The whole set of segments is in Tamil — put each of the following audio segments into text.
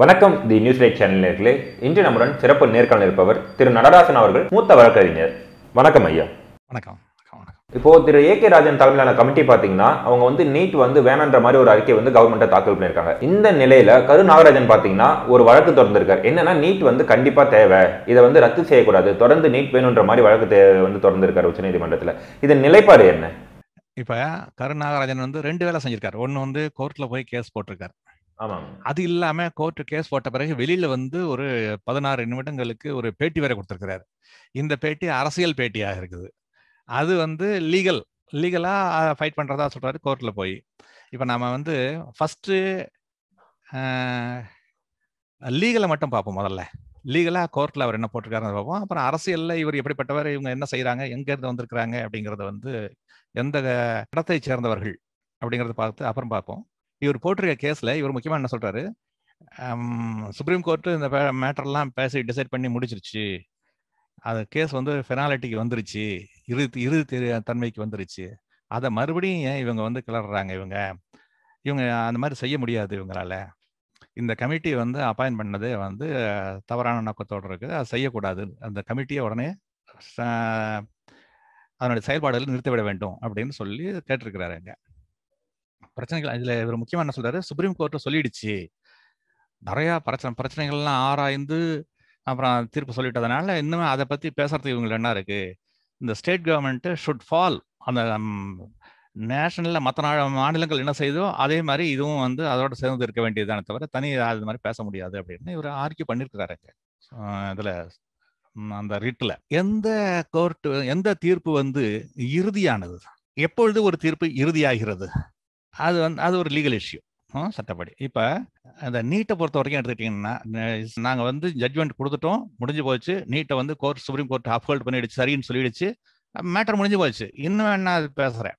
வணக்கம் தி நியூஸ் லைட் சேனல் நேர்களே இன்று நம்முடன் சிறப்பு நேர்காணல் இருப்பவர் திரு நடராசன் அவர்கள் மூத்த வழக்கறிஞர் வணக்கம் ஐயா வணக்கம் இப்போ திரு ஏ கே ராஜன் தலைமையிலான கமிட்டி பார்த்தீங்கன்னா அவங்க வந்து நீட் வந்து வேணான்ற மாதிரி ஒரு அறிக்கை வந்து கவர்மெண்ட்டை தாக்கல் பண்ணியிருக்காங்க இந்த நிலையில கரு நாகராஜன் பார்த்தீங்கன்னா ஒரு வழக்கு தொடர்ந்திருக்கார் என்னன்னா நீட் வந்து கண்டிப்பாக தேவை இதை வந்து ரத்து செய்யக்கூடாது தொடர்ந்து நீட் வேணுன்ற மாதிரி வழக்கு தேவை வந்து தொடர்ந்திருக்காரு உச்சநீதிமன்றத்தில் இதன் நிலைப்பாடு என்ன இப்போ கரு நாகராஜன் வந்து ரெண்டு வேலை செஞ்சிருக்காரு ஒன்னு வந்து கோர்ட்டில் போய் கேஸ் போட்டிருக்காரு அது இல்லாம கோர்ட் கேஸ் போட்ட பிறகு வெளியில வந்து ஒரு பதினாறு நிமிடங்களுக்கு ஒரு பேட்டி வேற கொடுத்திருக்கிறாரு இந்த பேட்டி அரசியல் பேட்டியாக இருக்குது அது வந்து லீகல் லீகலா ஃபைட் பண்றதா சொல்றாரு கோர்ட்ல போய் இப்ப நம்ம வந்து ஃபர்ஸ்ட் லீகலை மட்டும் பார்ப்போம் முதல்ல லீகலாக கோர்ட்டில் அவர் என்ன போட்டிருக்காரு பார்ப்போம் அப்புறம் அரசியலில் இவர் எப்படிப்பட்டவர் இவங்க என்ன செய்கிறாங்க எங்கேருந்து வந்திருக்கிறாங்க அப்படிங்கறத வந்து எந்த இடத்தை சேர்ந்தவர்கள் அப்படிங்கிறத பார்த்து அப்புறம் பார்ப்போம் இவர் போட்டிருக்க கேஸ்ல இவர் முக்கியமாக என்ன சொல்றாரு சுப்ரீம் கோர்ட்டு இந்த மேட்டர்லாம் பேசி டிசைட் பண்ணி முடிச்சிருச்சு அது கேஸ் வந்து ஃபெனாலிட்டிக்கு வந்துருச்சு இரு இரு தன்மைக்கு வந்துருச்சு அதை மறுபடியும் ஏன் இவங்க வந்து கிளறாங்க இவங்க இவங்க அந்த மாதிரி செய்ய முடியாது இவங்களால இந்த கமிட்டி வந்து அப்பாயின் பண்ணதே வந்து தவறான நோக்கத்தோடு இருக்குது அது செய்யக்கூடாது அந்த கமிட்டியை உடனே அதனுடைய செயல்பாடுகள் நிறுத்திவிட வேண்டும் அப்படின்னு சொல்லி கேட்டிருக்கிறாரு இங்கே பிரச்சனைகள் இதுல இவர் முக்கியமா என்ன சொல்றாரு சுப்ரீம் கோர்ட்ல சொல்லிடுச்சு நிறைய பிரச்சனை பிரச்சனைகள்லாம் ஆராய்ந்து அப்புறம் தீர்ப்பு சொல்லிட்டதுனால இன்னுமே அதை பத்தி பேசுறதுக்கு இவங்களுக்கு என்ன இருக்கு இந்த ஸ்டேட் கவர்மெண்ட் ஷுட் ஃபால் அந்த நேஷனல்ல மற்ற மாநிலங்கள் என்ன செய்தோ அதே மாதிரி இதுவும் வந்து அதோட சேர்ந்து இருக்க வேண்டியதான தவிர தனி அது மாதிரி பேச முடியாது அப்படின்னு இவர் ஆர்கியூ பண்ணிருக்கிறாரு இதுல அந்த ரிட்டில் எந்த கோர்ட் எந்த தீர்ப்பு வந்து இறுதியானது எப்பொழுது ஒரு தீர்ப்பு இறுதியாகிறது அது வந்து அது ஒரு லீகல் இஷ்யூ சட்டப்படி இப்போ அந்த நீட்டை பொறுத்த வரைக்கும் எடுத்துக்கிட்டிங்கன்னா நாங்கள் வந்து ஜட்ஜ்மெண்ட் கொடுத்துட்டோம் முடிஞ்சு போச்சு நீட்டை வந்து கோர்ட் சுப்ரீம் கோர்ட் அப்ஹோல்ட் பண்ணிடுச்சு சரின்னு சொல்லிடுச்சு மேட்டர் முடிஞ்சு போச்சு இன்னும் என்ன அது பேசுகிறேன்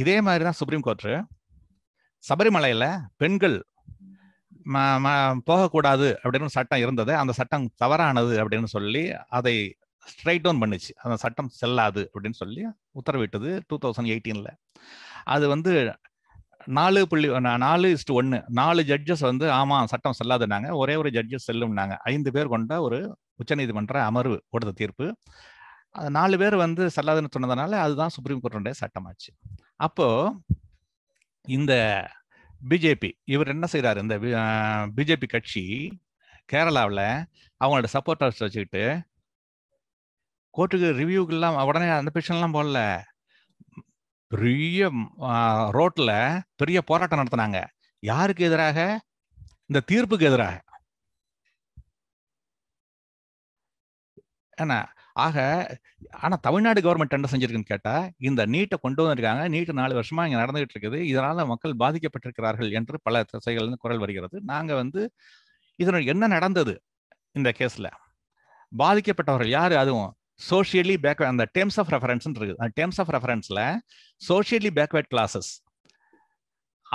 இதே மாதிரி தான் சுப்ரீம் கோர்ட்டு சபரிமலையில் பெண்கள் போகக்கூடாது அப்படின்னு சட்டம் இருந்தது அந்த சட்டம் தவறானது அப்படின்னு சொல்லி அதை ஸ்ட்ரைட் டவுன் பண்ணுச்சு அந்த சட்டம் செல்லாது அப்படின்னு சொல்லி உத்தரவிட்டது டூ தௌசண்ட் எயிட்டீனில் அது வந்து நாலு புள்ளி நாலு இஸ்ட் ஒன்று நாலு ஜட்ஜஸ் வந்து ஆமாம் சட்டம் செல்லாதுனாங்க ஒரே ஒரு ஜட்ஜஸ் செல்லும்னாங்க ஐந்து பேர் கொண்ட ஒரு உச்சநீதிமன்ற அமர்வு கொடுத்த தீர்ப்பு அது நாலு பேர் வந்து செல்லாதுன்னு சொன்னதுனால அதுதான் சுப்ரீம் கோர்ட்டுடைய சட்டமாச்சு அப்போ இந்த பிஜேபி இவர் என்ன செய்கிறார் இந்த பிஜேபி கட்சி கேரளாவில் அவங்களோட சப்போர்ட்டர்ஸ் வச்சுக்கிட்டு கோர்ட்டுக்கு ரிவ்யூக்கெல்லாம் உடனே அந்த பிரச்சனைலாம் போடல பெரிய ரோட்டில் பெரிய போராட்டம் நடத்தினாங்க யாருக்கு எதிராக இந்த தீர்ப்புக்கு எதிராக ஏன்னா ஆக ஆனால் தமிழ்நாடு கவர்மெண்ட் என்ன செஞ்சிருக்குன்னு கேட்டால் இந்த நீட்டை கொண்டு வந்திருக்காங்க நீட்டு நாலு வருஷமாக இங்கே நடந்துகிட்டு இருக்குது இதனால் மக்கள் பாதிக்கப்பட்டிருக்கிறார்கள் என்று பல திசைகள்னு குரல் வருகிறது நாங்கள் வந்து இதனுடைய என்ன நடந்தது இந்த கேஸில் பாதிக்கப்பட்டவர்கள் யார் அதுவும் சோஷியலி பேக்வேர்ட் அந்த டேர்ம்ஸ் ஆஃப் ரெஃபரன்ஸ் இருக்குது அந்த டேர்ம்ஸ் ஆஃப் ரெஃபரன்ஸில் சோஷியலி பேக்வேர்ட் கிளாஸஸ்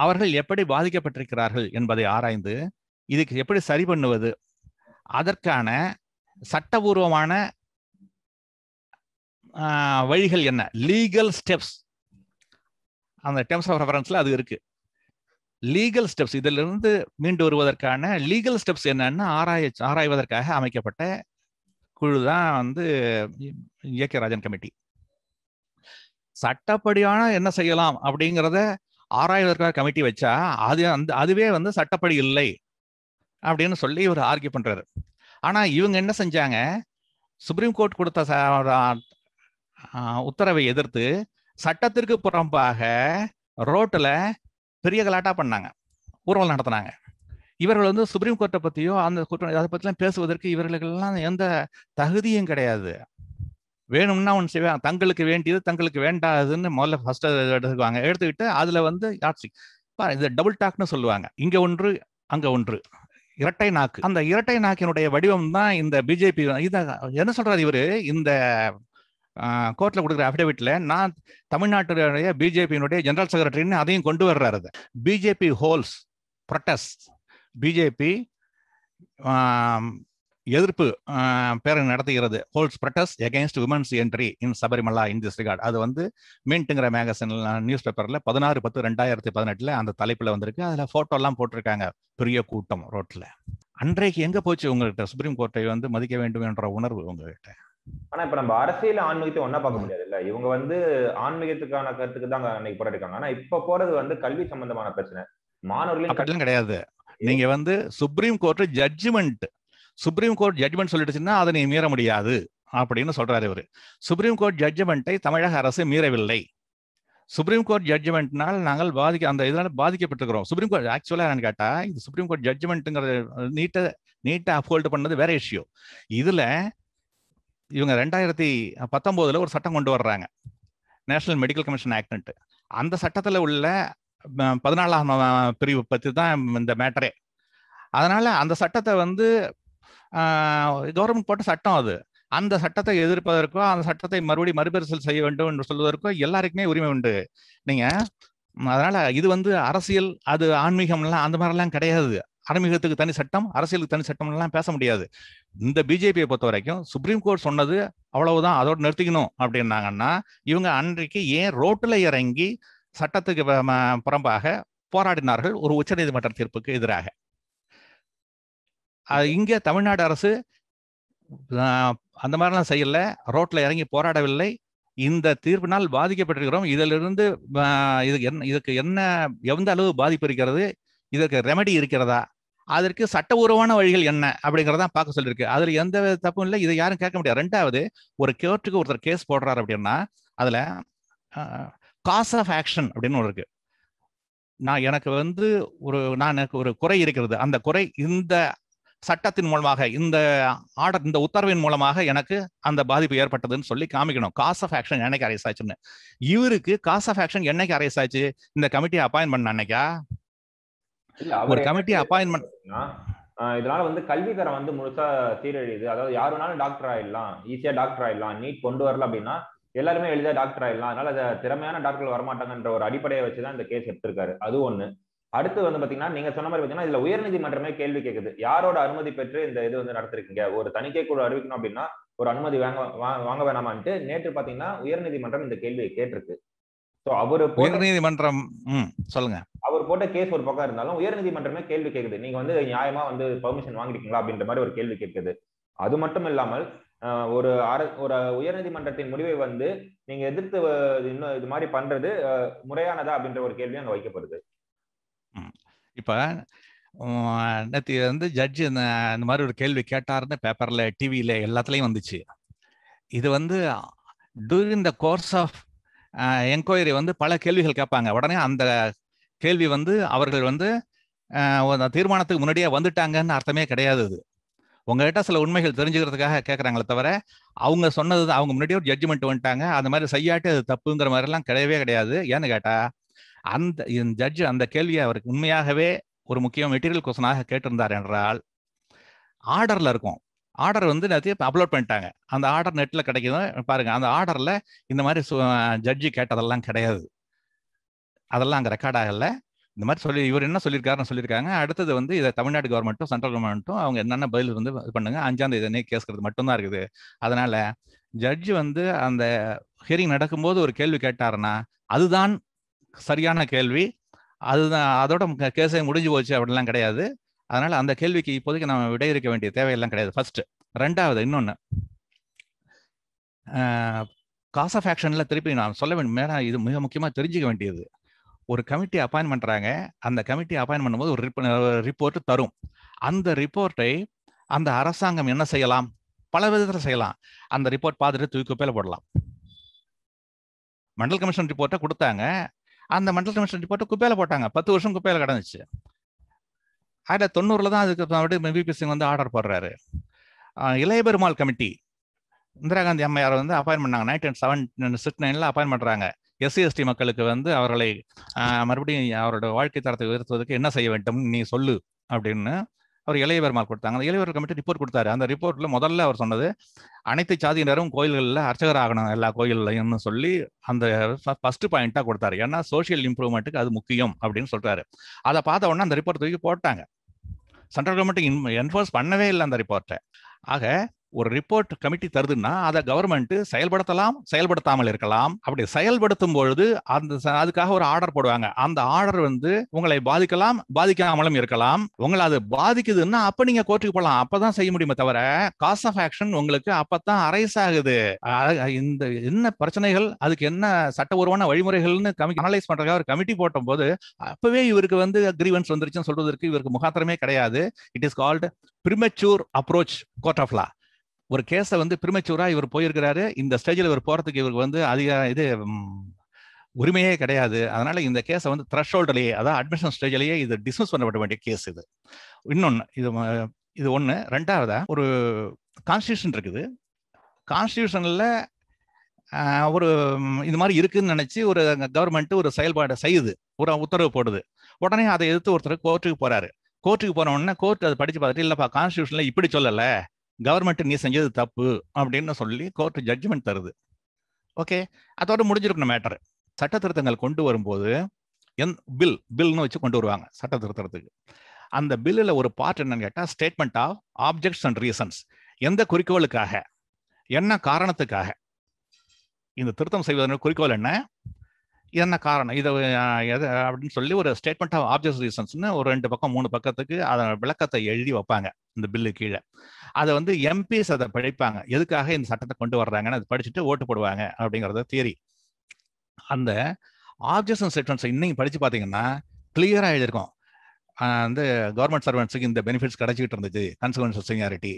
அவர்கள் எப்படி பாதிக்கப்பட்டிருக்கிறார்கள் என்பதை ஆராய்ந்து இதுக்கு எப்படி சரி பண்ணுவது அதற்கான சட்டபூர்வமான வழிகள் என்ன லீகல் ஸ்டெப்ஸ் அந்த டேர்ம்ஸ் ஆஃப் ரெஃபரன்ஸில் அது இருக்குது லீகல் ஸ்டெப்ஸ் இதிலிருந்து மீண்டு வருவதற்கான லீகல் ஸ்டெப்ஸ் என்னன்னு ஆராய ஆராய்வதற்காக அமைக்கப்பட்ட குழு தான் வந்து இயக்க கே ராஜன் கமிட்டி சட்டப்படியான என்ன செய்யலாம் அப்படிங்கிறத ஆராய்வதற்காக கமிட்டி வச்சா அது அந்த அதுவே வந்து சட்டப்படி இல்லை அப்படின்னு சொல்லி இவர் ஆர்கியூ பண்ணுறாரு ஆனால் இவங்க என்ன செஞ்சாங்க சுப்ரீம் கோர்ட் கொடுத்த உத்தரவை எதிர்த்து சட்டத்திற்கு புறம்பாக ரோட்டில் பெரிய கலாட்டாக பண்ணாங்க ஊர்வலம் நடத்தினாங்க இவர்கள் வந்து சுப்ரீம் கோர்ட்டை பற்றியோ அந்த குற்றம் அதை பற்றிலாம் பேசுவதற்கு இவர்களுக்கெல்லாம் எந்த தகுதியும் கிடையாது வேணும்னா ஒன்று செய்வாங்க தங்களுக்கு வேண்டியது தங்களுக்கு வேண்டாதுன்னு முதல்ல ஃபர்ஸ்ட் எடுத்துக்குவாங்க எடுத்துக்கிட்டு அதில் வந்து யாட்சி இது டபுள் டாக்னு சொல்லுவாங்க இங்கே ஒன்று அங்கே ஒன்று இரட்டை நாக்கு அந்த இரட்டை நாக்கினுடைய வடிவம் தான் இந்த பிஜேபி இதை என்ன சொல்றாரு இவர் இந்த கோர்ட்ல கொடுக்குற அஃபிடவிட்ல நான் தமிழ்நாட்டுடைய பிஜேபியினுடைய ஜெனரல் செக்ரட்டரின்னு அதையும் கொண்டு வர்றாரு பிஜேபி ஹோல்ஸ் ப்ரொட்டஸ்ட் பிஜேபி எதிர்ப்பு பேரணி நடத்துகிறது holds protest against women's entry in Sabarimala in this regard அது வந்து மின்ட்டுங்கிற மேகசின் நியூஸ் பேப்பரில் பதினாறு பத்து ரெண்டாயிரத்தி பதினெட்டில் அந்த தலைப்பில் வந்திருக்கு அதில் ஃபோட்டோலாம் போட்டிருக்காங்க பெரிய கூட்டம் ரோட்டில் அன்றைக்கு எங்கே போச்சு உங்கள்கிட்ட சுப்ரீம் கோர்ட்டை வந்து மதிக்க வேண்டும் என்ற உணர்வு உங்ககிட்ட ஆனா இப்ப நம்ம அரசியல் ஆன்மீகத்தை ஒன்னா பார்க்க முடியாது இல்ல இவங்க வந்து ஆன்மீகத்துக்கான கருத்துக்கு தான் அன்னைக்கு போராடிருக்காங்க ஆனா இப்ப போறது வந்து கல்வி சம்பந்தமான பிரச்சனை மாணவர்களும் கிடையாது நீங்க வந்து Supreme Court judgement Supreme Court judgement சொல்லிடுச்சுன்னா அதை நீ மீற முடியாது அப்படின்னு சொல்றாரு இவர் சுப்ரீம் கோர்ட் ஜட்ஜ்மெண்ட்டை தமிழக அரசு மீறவில்லை சுப்ரீம் கோர்ட் ஜட்ஜ்மெண்ட்னால் நாங்கள் பாதிக்க அந்த இதனால பாதிக்கப்பட்டிருக்கிறோம் சுப்ரீம் கோர்ட் ஆக்சுவலாக என்னன்னு கேட்டா இந்த சுப்ரீம் கோர்ட் ஜட்ஜ்மெண்ட்டுங்கிற நீட்ட நீட்டை அப்ஹோல்டு பண்ணது வேற இஷ்யூ இதுல இவங்க ரெண்டாயிரத்தி பத்தொன்பதுல ஒரு சட்டம் கொண்டு வர்றாங்க நேஷனல் மெடிக்கல் கமிஷன் ஆக்ட்னுட்டு அந்த சட்டத்தில் உள்ள பதினாலாம் பிரிவு பற்றி தான் இந்த மேட்டரே அதனால அந்த சட்டத்தை வந்து கவர்மெண்ட் போட்ட சட்டம் அது அந்த சட்டத்தை எதிர்ப்பதற்கோ அந்த சட்டத்தை மறுபடியும் மறுபரிசல் செய்ய வேண்டும் என்று சொல்வதற்கோ எல்லாருக்குமே உரிமை உண்டு நீங்க அதனால இது வந்து அரசியல் அது ஆன்மீகம்லாம் அந்த மாதிரிலாம் கிடையாது ஆன்மீகத்துக்கு தனி சட்டம் அரசியலுக்கு தனி சட்டம்லாம் பேச முடியாது இந்த பிஜேபியை பொறுத்த வரைக்கும் சுப்ரீம் கோர்ட் சொன்னது அவ்வளவுதான் அதோடு நிறுத்திக்கணும் அப்படின்னாங்கன்னா இவங்க அன்றைக்கு ஏன் ரோட்டில் இறங்கி சட்டத்துக்கு புறம்பாக போராடினார்கள் ஒரு உச்சநீதிமன்ற தீர்ப்புக்கு எதிராக இங்கே தமிழ்நாடு அரசு அந்த மாதிரிலாம் செய்யல ரோட்ல இறங்கி போராடவில்லை இந்த தீர்ப்பினால் பாதிக்கப்பட்டிருக்கிறோம் இதிலிருந்து இது என்ன இதுக்கு என்ன எந்த அளவு பாதிப்பு இருக்கிறது இதற்கு ரெமடி இருக்கிறதா அதற்கு சட்டபூர்வமான வழிகள் என்ன அப்படிங்கிறதா பார்க்க சொல்லியிருக்கு அதில் எந்த தப்பும் இல்லை இதை யாரும் கேட்க முடியாது ரெண்டாவது ஒரு கேர்ட்டுக்கு ஒருத்தர் கேஸ் போடுறாரு அப்படின்னா அதில் காஸ் ஆஃப் ஆக்ஷன் அப்படின்னு ஒன்று இருக்கு நான் எனக்கு வந்து ஒரு நான் எனக்கு ஒரு குறை இருக்கிறது அந்த குறை இந்த சட்டத்தின் மூலமாக இந்த ஆர்டர் இந்த உத்தரவின் மூலமாக எனக்கு அந்த பாதிப்பு ஏற்பட்டதுன்னு சொல்லி காமிக்கணும் காஸ் ஆஃப் ஆக்ஷன் என்னைக்கு அரேஸ் ஆச்சுன்னு இவருக்கு காஸ் ஆஃப் ஆக்ஷன் என்னைக்கு அரேஸ் ஆச்சு இந்த கமிட்டி அப்பாயின்மெண்ட் அன்னைக்கா ஒரு கமிட்டி அப்பாயின்மெண்ட் இதனால வந்து கல்வி தரம் வந்து முழுசா சீரழியுது அதாவது யாருனாலும் டாக்டர் ஆயிடலாம் ஈஸியா டாக்டர் ஆயிடலாம் நீட் கொண்டு வரல அப்படின்னா எல்லாருமே எளிதாக டாக்டர் ஆயிடலாம் அதனால அதை திறமையான டாக்டர் வரமாட்டாங்கன்ற ஒரு அடிப்படையை வச்சு தான் இந்த கேஸ் எடுத்திருக்காரு அது ஒன்று அடுத்து வந்து பாத்தீங்கன்னா நீங்க சொன்ன மாதிரி பாத்தீங்கன்னா இதுல உயர்நீதிமன்றமே கேள்வி கேட்குது யாரோட அனுமதி பெற்று இந்த இது வந்து நடத்திருக்கீங்க ஒரு தணிக்கை குழு அறிவிக்கணும் அப்படின்னா ஒரு அனுமதி வாங்க வாங்க வேணாமான்ட்டு நேற்று பாத்தீங்கன்னா உயர்நீதிமன்றம் இந்த கேள்வியை கேட்டிருக்கு ஸோ அவர் உயர்நீதிமன்றம் சொல்லுங்க அவர் போட்ட கேஸ் ஒரு பக்கம் இருந்தாலும் உயர்நீதிமன்றமே கேள்வி கேட்குது நீங்க வந்து நியாயமா வந்து பெர்மிஷன் வாங்கிருக்கீங்களா அப்படின்ற மாதிரி ஒரு கேள்வி கேட்குது அது மட்டும் இல்லாமல் ஒரு அர ஒரு உயர்நீதிமன்றத்தின் முடிவை வந்து நீங்க எதிர்த்து இன்னும் இது மாதிரி பண்றது முறையானதா அப்படின்ற ஒரு கேள்வி அங்க வைக்கப்படுது இப்ப நேற்று வந்து ஜட்ஜ் இந்த இந்த மாதிரி ஒரு கேள்வி கேட்டாருன்னு பேப்பர்ல டிவியில எல்லாத்துலயும் வந்துச்சு இது வந்து during the course of enquiry வந்து பல கேள்விகள் கேட்பாங்க உடனே அந்த கேள்வி வந்து அவர்கள் வந்து தீர்மானத்துக்கு முன்னாடியே வந்துட்டாங்கன்னு அர்த்தமே கிடையாது உங்ககிட்ட சில உண்மைகள் தெரிஞ்சுக்கிறதுக்காக கேட்குறாங்களே தவிர அவங்க சொன்னது அவங்க முன்னாடியே ஒரு ஜட்ஜ்மெண்ட் வந்துட்டாங்க அந்த மாதிரி செய்யாட்டி அது தப்புங்கிற மாதிரிலாம் கிடையவே கிடையாது ஏன்னு கேட்டா அந்த இந்த ஜட்ஜ் அந்த கேள்வியை அவருக்கு உண்மையாகவே ஒரு முக்கிய மெட்டீரியல் கொஸ்டனாக கேட்டிருந்தார் என்றால் ஆர்டர்ல இருக்கும் ஆர்டர் வந்து நிறைய அப்லோட் பண்ணிட்டாங்க அந்த ஆர்டர் நெட்டில் கிடைக்குது பாருங்க அந்த ஆர்டரில் இந்த மாதிரி ஜட்ஜி கேட்டதெல்லாம் கிடையாது அதெல்லாம் அங்கே ரெக்கார்ட் ஆகலை இந்த மாதிரி சொல்லி இவர் என்ன சொல்லியிருக்காருன்னு சொல்லியிருக்காங்க அடுத்தது வந்து இதை தமிழ்நாடு கவர்மெண்ட்டும் சென்ட்ரல் கவர்மெண்ட்டும் அவங்க என்னென்ன பதில் வந்து இது பண்ணுங்க அஞ்சாம் தேதி மட்டும் மட்டும்தான் இருக்குது அதனால ஜட்ஜ் வந்து அந்த ஹியரிங் நடக்கும்போது ஒரு கேள்வி கேட்டாருன்னா அதுதான் சரியான கேள்வி அதுதான் அதோட கேஸே முடிஞ்சு போச்சு அப்படிலாம் கிடையாது அதனால அந்த கேள்விக்கு இப்போதைக்கு நம்ம விடையிறுக்க வேண்டிய தேவையெல்லாம் கிடையாது ஃபர்ஸ்ட் ரெண்டாவது இன்னொன்று காஸ் ஆஃப் ஆக்ஷன்ல திருப்பி நான் சொல்ல வேண்டும் மேலே இது மிக முக்கியமாக தெரிஞ்சுக்க வேண்டியது ஒரு கமிட்டி அப்பாயின் பண்றாங்க அந்த கமிட்டி அப்பாயின் பண்ணும்போது ஒரு ரிப்போர்ட் தரும் அந்த ரிப்போர்ட்டை அந்த அரசாங்கம் என்ன செய்யலாம் பல விதத்தில் செய்யலாம் அந்த ரிப்போர்ட் பார்த்துட்டு தூக்கி குப்பையில போடலாம் மண்டல் கமிஷன் ரிப்போர்ட்டை கொடுத்தாங்க அந்த மண்டல் கமிஷன் ரிப்போர்ட்டை குப்பையில போட்டாங்க பத்து வருஷம் குப்பையில கிடந்துச்சு அதில் தொண்ணூறில் தான் அதுக்கு பிபி சிங் வந்து ஆர்டர் போடுறாரு இளைய பெருமாள் கமிட்டி இந்திரா காந்தி அம்மையார் வந்து அப்பாயின் பண்ணாங்க நைன்டீன் செவன் சிக்ஸ் நைனில் அப்பாயின் பண்ணுறாங்க எஸ்சி எஸ்டி மக்களுக்கு வந்து அவர்களை மறுபடியும் அவரோட வாழ்க்கை தரத்தை உயர்த்துவதற்கு என்ன செய்ய வேண்டும் நீ சொல்லு அப்படின்னு அவர் இளையவர் மார்க் கொடுத்தாங்க அந்த இளையவர் கமிட்டி ரிப்போர்ட் கொடுத்தாரு அந்த ரிப்போர்ட்ல முதல்ல அவர் சொன்னது அனைத்து சாதியினரும் கோயில்களில் அர்ச்சகர் ஆகணும் எல்லா கோயில்லையும்னு சொல்லி அந்த ஃபர்ஸ்ட் பாயிண்டா கொடுத்தாரு ஏன்னா சோசியல் இம்ப்ரூவ்மெண்ட்டுக்கு அது முக்கியம் அப்படின்னு சொல்றாரு அதை பார்த்த உடனே அந்த ரிப்போர்ட் தூக்கி போட்டாங்க சென்ட்ரல் கவர்மெண்ட் என்ஃபோர்ஸ் பண்ணவே இல்லை அந்த ரிப்போர்ட்டை ஆக ஒரு ரிப்போர்ட் கமிட்டி தருதுன்னா அதை கவர்மெண்ட் செயல்படுத்தலாம் செயல்படுத்தாமல் இருக்கலாம் அப்படி செயல்படுத்தும் பொழுது அந்த அதுக்காக ஒரு ஆர்டர் போடுவாங்க அந்த ஆர்டர் வந்து உங்களை பாதிக்கலாம் பாதிக்காமலும் இருக்கலாம் உங்களை அது பாதிக்குதுன்னா அப்ப நீங்க கோர்ட்டுக்கு போகலாம் அப்பதான் செய்ய முடியுமே தவிர காஸ்ட் ஆஃப் ஆக்ஷன் உங்களுக்கு அப்பதான் அரைஸ் ஆகுது இந்த என்ன பிரச்சனைகள் அதுக்கு என்ன சட்டபூர்வமான வழிமுறைகள்னு கமி அனலைஸ் பண்றதுக்காக ஒரு கமிட்டி போட்ட போது அப்பவே இவருக்கு வந்து அக்ரிவென்ஸ் வந்துருச்சுன்னு சொல்றதுக்கு இவருக்கு முகாத்திரமே கிடையாது it is called premature approach court of law ஒரு கேஸை வந்து பிரிமச்சூரா இவர் போயிருக்கிறாரு இந்த ஸ்டேஜில் இவர் போறதுக்கு இவருக்கு வந்து அதிக இது உரிமையே கிடையாது அதனால இந்த கேஸை வந்து த்ரெஷ் ஹோல்டர்லேயே அதாவது அட்மிஷன் ஸ்டேஜ்லேயே இது டிஸ்மிஸ் பண்ணப்பட வேண்டிய கேஸ் இது இன்னொன்று இது இது ஒன்று ரெண்டாவதா ஒரு கான்ஸ்டியூஷன் இருக்குது கான்ஸ்டியூஷனில் ஒரு இது மாதிரி இருக்குன்னு நினச்சி ஒரு கவர்மெண்ட் ஒரு செயல்பாடை செய்யுது ஒரு உத்தரவு போடுது உடனே அதை எதிர்த்து ஒருத்தர் கோர்ட்டுக்கு போகிறாரு கோர்ட்டுக்கு போன உடனே கோர்ட் அதை படித்து பார்த்துட்டு இல்லைப்பா கான்ஸ்டியூஷனில் இப்படி சொல்லலை கவர்மெண்ட் நீ செஞ்சது தப்பு அப்படின்னு சொல்லி கோர்ட் ஜட்ஜ்மெண்ட் தருது ஓகே அதோட முடிஞ்சிருக்கணும் மேட்டர் சட்ட திருத்தங்கள் கொண்டு வரும்போது என் பில் பில்னு வச்சு கொண்டு வருவாங்க சட்ட திருத்தத்துக்கு அந்த பில்லில் ஒரு பார்ட் என்னன்னு கேட்டால் statement of objects and reasons எந்த குறிக்கோளுக்காக என்ன காரணத்துக்காக இந்த திருத்தம் செய்வதற்கு குறிக்கோள் என்ன என்ன காரணம் இது அப்படின்னு சொல்லி ஒரு ஸ்டேட்மெண்ட் ஆஃப் ஆப்ஜெக்ட் ரீசன்ஸ்னு ஒரு ரெண்டு பக்கம் மூணு பக்கத்துக்கு அதை விளக்கத்தை எழுதி வைப்பாங்க இந்த பில்லு கீழே அதை வந்து எம்பிஸ் அதை படிப்பாங்க எதுக்காக இந்த சட்டத்தை கொண்டு வர்றாங்கன்னு அதை படிச்சுட்டு ஓட்டு போடுவாங்க அப்படிங்கிறத தியரி அந்த ஆப்ஜெக்ஷன் ஸ்டேட்மெண்ட்ஸ் இன்னைக்கு படிச்சு பார்த்தீங்கன்னா கிளியராக எழுதியிருக்கோம் வந்து கவர்மெண்ட் சர்வென்ஸுக்கு இந்த பெனிஃபிட்ஸ் கிடைச்சிக்கிட்டு இருந்துச்சு ஆஃப் சீனியாரிட்டி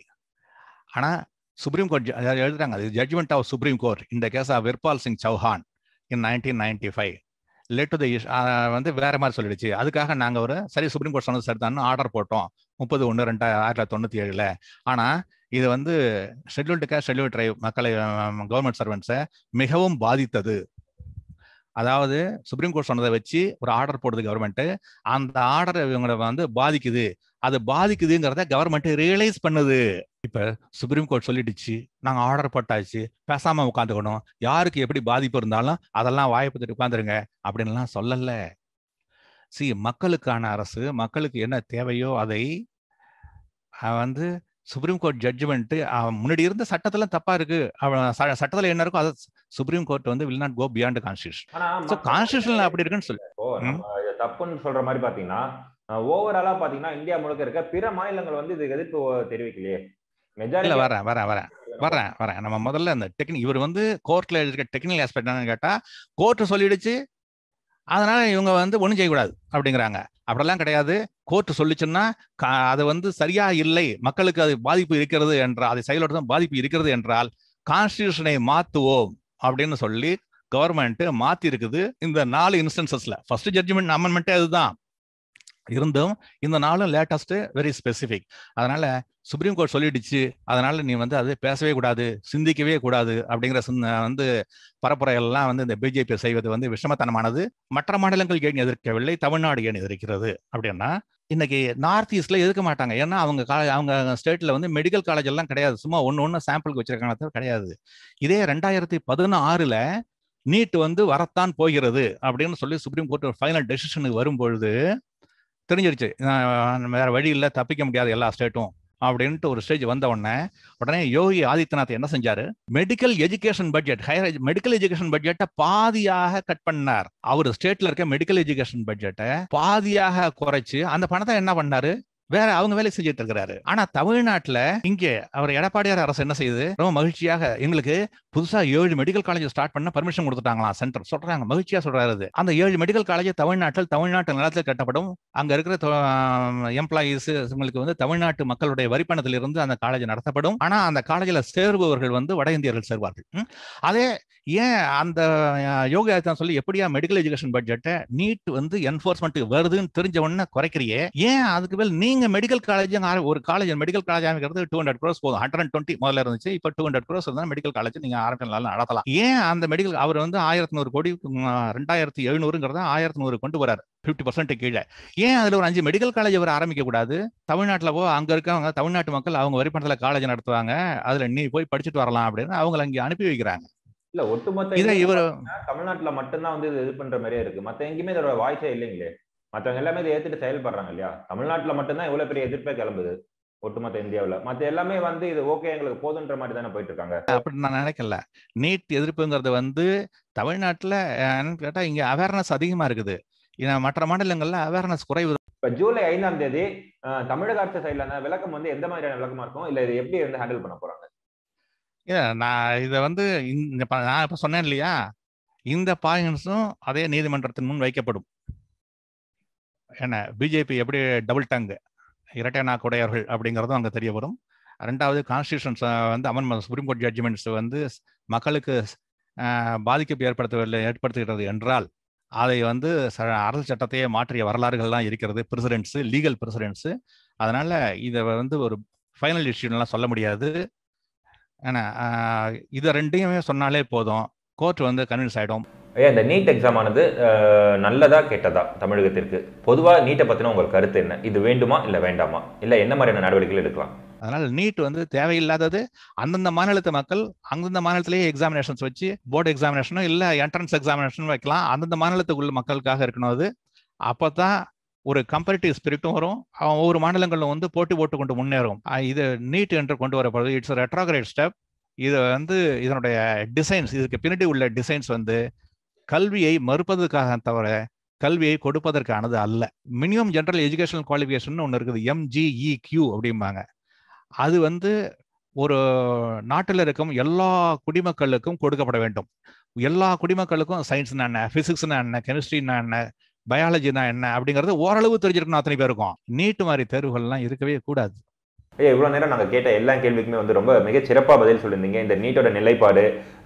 ஆனால் சுப்ரீம் கோர்ட் எழுதுறாங்க அது ஜட்ஜ்மெண்ட் ஆஃப் சுப்ரீம் கோர்ட் இந்த case of Virpal Singh Chauhan in nineteen ninety five led to the வந்து வேற மாதிரி சொல்லிடுச்சு அதுக்காக நாங்கள் ஒரு சரி சுப்ரீம் கோர்ட் சொன்னது சரி தான் ஆர்டர் போட்டோம் முப்பது ஒன்று ரெண்டு ஆயிரத்தி தொள்ளாயிரத்தி தொண்ணூற்றி ஏழில் ஆனால் இது வந்து ஷெட்யூல்டுக்கா ஷெட்யூல் ட்ரைவ் மக்களை கவர்மெண்ட் சர்வெண்ட்ஸை மிகவும் பாதித்தது அதாவது சுப்ரீம் கோர்ட் சொன்னதை வச்சு ஒரு ஆர்டர் போடுது கவர்மெண்ட்டு அந்த ஆர்டர் இவங்களை வந்து பாதிக்குது அது பாதிக்குதுங்கிறத கவர்மெண்ட் ரியலைஸ் பண்ணுது இப்ப சுப்ரீம் கோர்ட் சொல்லிடுச்சு நாங்க ஆர்டர் போட்டாச்சு பேசாம உட்காந்துக்கணும் யாருக்கு எப்படி பாதிப்பு இருந்தாலும் அதெல்லாம் வாய்ப்பு உட்காந்துருங்க அப்படின்லாம் சொல்லல சி மக்களுக்கான அரசு மக்களுக்கு என்ன தேவையோ அதை வந்து சுப்ரீம் கோர்ட் ஜட்ஜ்மெண்ட்டு முன்னாடி இருந்த சட்டத்துல தப்பா இருக்கு சட்டத்துல என்ன இருக்கோ அதை சுப்ரீம் கோர்ட் வந்து will not go beyond constitution so constitution அப்படி இருக்குன்னு சொல்லி தப்புன்னு சொல்ற மாதிரி பாத்தீங்கன்னா ஓவராலா பாத்தீங்கன்னா இந்தியா முழுக்க இருக்க பிற மாநிலங்கள் வந்து இதுக்கு எதிர்ப்பு தெரிவிக்கலையே இல்ல வரேன் வரேன் வரேன் வரேன் வரேன் நம்ம முதல்ல அந்த டெக்னிக் இவர் வந்து கோர்ட்ல எழுதிருக்க டெக்னிக்கல் ஆஸ்பெக்ட் என்னன்னு கேட்டா கோர்ட் சொல்லிடுச்சு அதனால இவங்க வந்து ஒண்ணும் செய்யக்கூடாது அப்படிங்கிறாங்க அப்படிலாம் கிடையாது கோர்ட் சொல்லிச்சுன்னா அது வந்து சரியா இல்லை மக்களுக்கு அது பாதிப்பு இருக்கிறது என்றால் அதை செயலோடு தான் பாதிப்பு இருக்கிறது என்றால் கான்ஸ்டியூஷனை மாத்துவோம் அப்படின்னு சொல்லி கவர்மெண்ட் மாத்தி இருக்குது இந்த நாலு இன்ஸ்டன்சஸ்ல ஃபர்ஸ்ட் ஜட்ஜ்மெண்ட் அமெண்ட்மெண்ட்டே அதுதான் இருந்தும் இந்த நாளும் லேட்டஸ்ட்டு வெரி ஸ்பெசிஃபிக் அதனால சுப்ரீம் கோர்ட் சொல்லிடுச்சு அதனால நீ வந்து அது பேசவே கூடாது சிந்திக்கவே கூடாது அப்படிங்கிற வந்து பரப்புரையெல்லாம் வந்து இந்த பிஜேபி செய்வது வந்து விஷமத்தனமானது மற்ற மாநிலங்கள் ஏன் எதிர்க்கவில்லை தமிழ்நாடு ஏன் எதிர்க்கிறது அப்படின்னா இன்னைக்கு நார்த் ஈஸ்ட்ல எதிர்க்க மாட்டாங்க ஏன்னா அவங்க அவங்க ஸ்டேட்ல வந்து மெடிக்கல் காலேஜ் எல்லாம் கிடையாது சும்மா ஒன்று ஒன்று சாம்பிளுக்கு வச்சிருக்காங்க கிடையாது இதே ரெண்டாயிரத்தி பதினாறுல நீட் வந்து வரத்தான் போகிறது அப்படின்னு சொல்லி சுப்ரீம் கோர்ட் ஒரு ஃபைனல் டெசிஷனுக்கு வரும்பொழுது தெரிஞ்சிருச்சு வேற வழி இல்லை தப்பிக்க முடியாது எல்லா ஸ்டேட்டும் அப்படின்ட்டு ஒரு ஸ்டேஜ் வந்த உடனே உடனே யோகி ஆதித்யநாத் என்ன செஞ்சாரு medical education budget higher medical education பட்ஜெட்டை பாதியாக கட் பண்ணார் அவர் ஸ்டேட்ல இருக்க மெடிக்கல் எஜுகேஷன் பட்ஜெட்டை பாதியாக குறைச்சு அந்த பணத்தை என்ன பண்ணாரு வேற அவங்க வேலை செஞ்சுட்டு இருக்கிறாரு ஆனா தமிழ்நாட்டுல இங்க அவர் எடப்பாடியார் அரசு என்ன செய்யுது ரொம்ப மகிழ்ச்சியாக எங்களுக்கு புதுசா ஏழு மெடிக்கல் காலேஜ் ஸ்டார்ட் பண்ண பர்மிஷன் கொடுத்துட்டாங்களாம் சென்டர் சொல்றாங்க மகிழ்ச்சியா சொல்றாரு அந்த ஏழு மெடிக்கல் காலேஜ் தமிழ்நாட்டில் தமிழ்நாட்டு நிலத்தில் கட்டப்படும் அங்க இருக்கிற எம்ப்ளாயீஸ் உங்களுக்கு வந்து தமிழ்நாட்டு மக்களுடைய வரிப்பணத்தில் இருந்து அந்த காலேஜ் நடத்தப்படும் ஆனா அந்த காலேஜில் சேருபவர்கள் வந்து வட இந்தியர்கள் சேர்வார்கள் அதே ஏன் அந்த யோகி ஆதித்யா சொல்லி எப்படியா மெடிக்கல் எஜுகேஷன் பட்ஜெட்டை நீட் வந்து என்போர்ஸ்மெண்ட் வருதுன்னு தெரிஞ்ச உடனே குறைக்கிறியே ஏன் அதுக்கு மேல் நீ நீங்க மெடிக்கல் காலேஜ் ஒரு காலேஜ் மெடிக்கல் காலேஜ் ஆரம்பிக்கிறது டூ ஹண்ட்ரட் க்ரோஸ் போதும் ஹண்ட்ரட் அண்ட் டுவெண்ட்டி முதல்ல இருந்துச்சு இப்போ டூ ஹண்ட்ரட் க்ரோஸ் இருந்தால் மெடிக்கல் காலேஜ் நீங்க ஆரம்பிக்கலாம் நடத்தலாம் ஏன் அந்த மெடிக்கல் அவர் வந்து ஆயிரத்தி நூறு கோடி ரெண்டாயிரத்தி எழுநூறுங்கிறத ஆயிரத்தி நூறு கொண்டு வரார் ஃபிஃப்டி பர்சன்ட் கீழே ஏன் அதுல ஒரு அஞ்சு மெடிக்கல் காலேஜ் அவர் ஆரம்பிக்க கூடாது தமிழ்நாட்டில் போ அங்க இருக்கவங்க தமிழ்நாட்டு மக்கள் அவங்க வரி பணத்தில் காலேஜ் நடத்துவாங்க அதுல நீ போய் படிச்சுட்டு வரலாம் அப்படின்னு அவங்களை அங்கே அனுப்பி வைக்கிறாங்க இல்ல ஒட்டுமொத்த இவர் தமிழ்நாட்டுல மட்டும்தான் வந்து இது பண்ற மாதிரியே இருக்கு மத்த எங்கேயுமே இதோட வாய்ஸே இல்லைங்களே மற்றவங்க எல்லாமே இதை ஏற்றுட்டு செயல்படுறாங்க இல்லையா தமிழ்நாட்டில் மட்டும்தான் இவ்வளோ பெரிய எதிர்ப்பே கிளம்புது ஒட்டுமொத்த இந்தியாவில் மற்ற எல்லாமே வந்து இது ஓகே எங்களுக்கு போதுன்ற மாதிரி தானே போயிட்டு இருக்காங்க அப்படி நான் நினைக்கல நீட் எதிர்ப்புங்கிறது வந்து தமிழ்நாட்டில் என்னன்னு கேட்டால் இங்கே அவேர்னஸ் அதிகமாக இருக்குது ஏன்னா மற்ற மாநிலங்கள்ல அவேர்னஸ் குறைவு இப்போ ஜூலை ஐந்தாம் தேதி தமிழக அரசு சைடில் விளக்கம் வந்து எந்த மாதிரியான விளக்கமா இருக்கும் இல்லை இது எப்படி வந்து ஹேண்டில் பண்ண போறாங்க நான் இதை வந்து நான் இப்போ சொன்னேன் இல்லையா இந்த பாயிண்ட்ஸும் அதே நீதிமன்றத்தின் முன் வைக்கப்படும் என்ன பிஜேபி எப்படி டபுள் டங்கு இரட்டை நாக்குடையவர்கள் அப்படிங்கிறதும் அங்கே தெரிய வரும் ரெண்டாவது கான்ஸ்டியூஷன்ஸ் வந்து அமன் சுப்ரீம் கோர்ட் ஜட்ஜ்மெண்ட்ஸ் வந்து மக்களுக்கு பாதிக்கப்பு ஏற்படுத்தவில்லை ஏற்படுத்துகிறது என்றால் அதை வந்து ச அரசு சட்டத்தையே மாற்றிய வரலாறுகள்லாம் இருக்கிறது பிரசிடென்ட்ஸு லீகல் பிரசிடென்ட்ஸு அதனால் இதை வந்து ஒரு ஃபைனல் இஷ்யூலாம் சொல்ல முடியாது ஏன்னா இதை ரெண்டையுமே சொன்னாலே போதும் கோர்ட் வந்து கன்வின்ஸ் ஆகிடும் ஐயா இந்த நீட் எக்ஸாம் ஆனது நல்லதா கெட்டதா தமிழகத்திற்கு பொதுவாக நீட்டை பற்றின உங்கள் கருத்து என்ன இது வேண்டுமா இல்லை வேண்டாமா இல்லை என்ன மாதிரியான நடவடிக்கைகள் எடுக்கலாம் அதனால் நீட் வந்து தேவையில்லாதது அந்தந்த மாநிலத்து மக்கள் அந்தந்த மாநிலத்திலேயே எக்ஸாமினேஷன்ஸ் வச்சு போர்டு எக்ஸாமினேஷனும் இல்லை என்ட்ரன்ஸ் எக்ஸாமினேஷனும் வைக்கலாம் அந்தந்த மாநிலத்துக்குள்ள மக்களுக்காக இருக்கணும் அது அப்போ தான் ஒரு கம்பரிட்டிவ் ஸ்பிரிட்டும் வரும் ஒவ்வொரு மாநிலங்களும் வந்து போட்டி போட்டு கொண்டு முன்னேறும் இது நீட் என்று கொண்டு வரப்படுது இட்ஸ் ரெட்ராகிரேட் ஸ்டெப் இது வந்து இதனுடைய டிசைன்ஸ் இதுக்கு பின்னாடி உள்ள டிசைன்ஸ் வந்து கல்வியை மறுப்பதற்காக தவிர கல்வியை கொடுப்பதற்கானது அல்ல மினிமம் ஜென்ரல் எஜுகேஷனல் குவாலிஃபிகேஷன் ஒன்று இருக்குது எம்ஜிஇ கியூ e அப்படிம்பாங்க அது வந்து ஒரு நாட்டில் இருக்கும் எல்லா குடிமக்களுக்கும் கொடுக்கப்பட வேண்டும் எல்லா குடிமக்களுக்கும் சயின்ஸ்னா என்ன ஃபிசிக்ஸ்னா என்ன கெமிஸ்ட்ரினா என்ன பயாலஜினா என்ன அப்படிங்கிறது ஓரளவு தெரிஞ்சிருக்கணும் அத்தனை பேருக்கும் நீட்டு மாதிரி தேர்வுகள்லாம் இருக்கவே கூடாது ஐயா இவ்வளோ நேரம் நாங்கள் கேட்ட எல்லா கேள்விக்குமே வந்து ரொம்ப மிக சிறப்பாக பதில் சொல்லியிருந்தீங்க இந்த நீட்டோட நிலைப்பாடு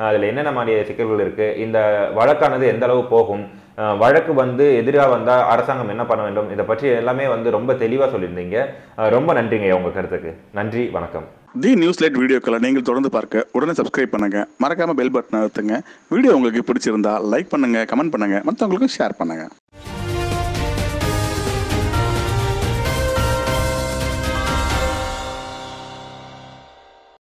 அதில் என்னென்ன மாதிரிய சிக்கல்கள் இருக்குது இந்த வழக்கானது எந்த அளவு போகும் வழக்கு வந்து எதிராக வந்தால் அரசாங்கம் என்ன பண்ண வேண்டும் இதை பற்றி எல்லாமே வந்து ரொம்ப தெளிவாக சொல்லியிருந்தீங்க ரொம்ப நன்றிங்க உங்கள் கருத்துக்கு நன்றி வணக்கம் தி நியூஸ் லைட் வீடியோக்களை நீங்கள் தொடர்ந்து பார்க்க உடனே சப்ஸ்கிரைப் பண்ணுங்க மறக்காம பெல் பட்டன் அழுத்துங்க வீடியோ உங்களுக்கு பிடிச்சிருந்தா லைக் பண்ணுங்க கமெண்ட் பண்ணுங்க மற்றவங்களுக்கும் ஷேர் பண்ணுங்க